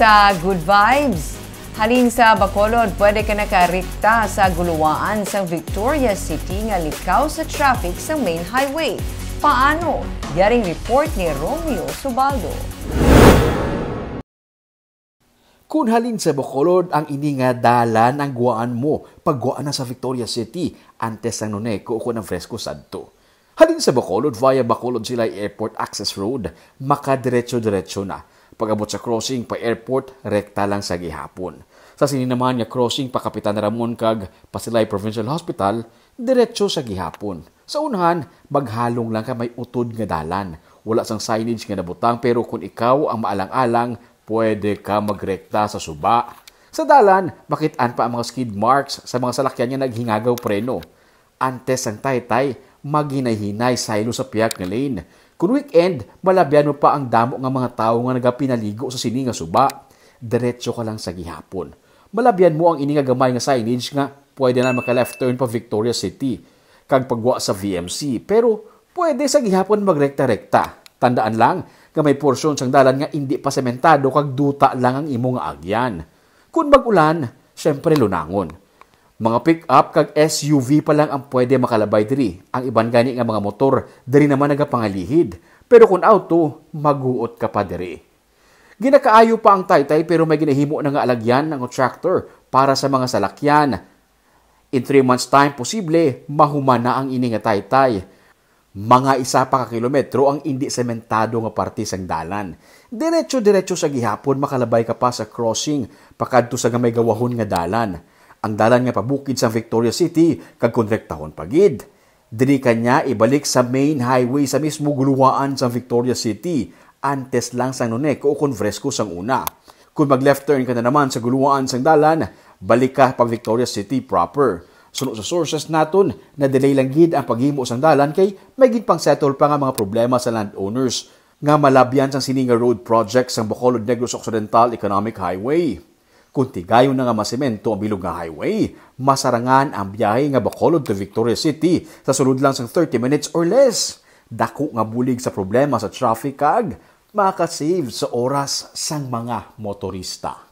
sa Good Vibes. Halin sa Bacolod, pwede ka nakarikta sa guluwaan sa Victoria City nga likaw sa traffic sa main highway. Paano? Yaring report ni Romeo Subaldo. Kung halin sa Bacolod ang ini nga dalan ang guwaan mo, pagguwaan na sa Victoria City, antes ang noneko ko ng fresco sadto. Halin sa Bacolod via Bacolod Silay Airport Access Road, makadiretso-diretso na Pagabot sa crossing pa airport, rekta lang sa gihapon. Sa sininaman nga crossing pa Kapitan Ramon kag Pasilay Provincial Hospital, diretso sa gihapon. Sa unahan, baghalong lang ka may utod nga dalan. Wala sang signage nga nabutang pero kung ikaw ang maalang-alang, pwede ka magrekta sa suba. Sa dalan, makitaan pa ang mga skid marks sa mga salakyan nga naghingagaw preno. Antes ang taytay, maghinay-hinay sa ilo sa piyak nga lane Kun weekend, malabyan mo pa ang damo ng mga tao nga nagapinaligo sa sini nga suba. Diretso ka lang sa gihapon. Malabyan mo ang ini nga gamay nga signage nga pwede na maka left turn pa Victoria City kag pagwa sa VMC. Pero pwede sa gihapon magrekta-rekta. Tandaan lang nga may porsyon sang dalan nga hindi pa sementado kag duta lang ang imong agyan. Kun magulan, syempre lunangon mga pick-up kag SUV pa lang ang pwede makalabay diri. Ang iban gani nga mga motor diri naman nagapangalihid. Pero kung auto, maguot ka pa diri. Ginakaayo pa ang taytay pero may ginahimo na nga alagyan ng tractor para sa mga salakyan. In 3 months time posible, mahuma na ang ini taytay. Mga isa pa ka kilometro ang hindi sementado nga parte sang dalan. Diretso-diretso sa gihapon makalabay ka pa sa crossing pakadto sa gamay gawahon nga dalan ang dalan nga pabukid sa Victoria City kag konrektahon pagid. Diri kanya ibalik sa main highway sa mismo guluwaan sa Victoria City antes lang sang Noneco o Convresco sang una. Kung mag left turn ka na naman sa guluwaan sang dalan, balik ka pa Victoria City proper. Sunod sa sources naton, na delay lang gid ang paghimo sang dalan kay may gid pang settle pa nga mga problema sa landowners nga malabyan sang Sininga Road project sang Bacolod Negros Occidental Economic Highway. Kung tigayon na nga masemento ang bilog nga highway, masarangan ang biyahe nga Bacolod to Victoria City sa sulod lang sa 30 minutes or less. Dako nga bulig sa problema sa traffic kag makasave sa oras sang mga motorista.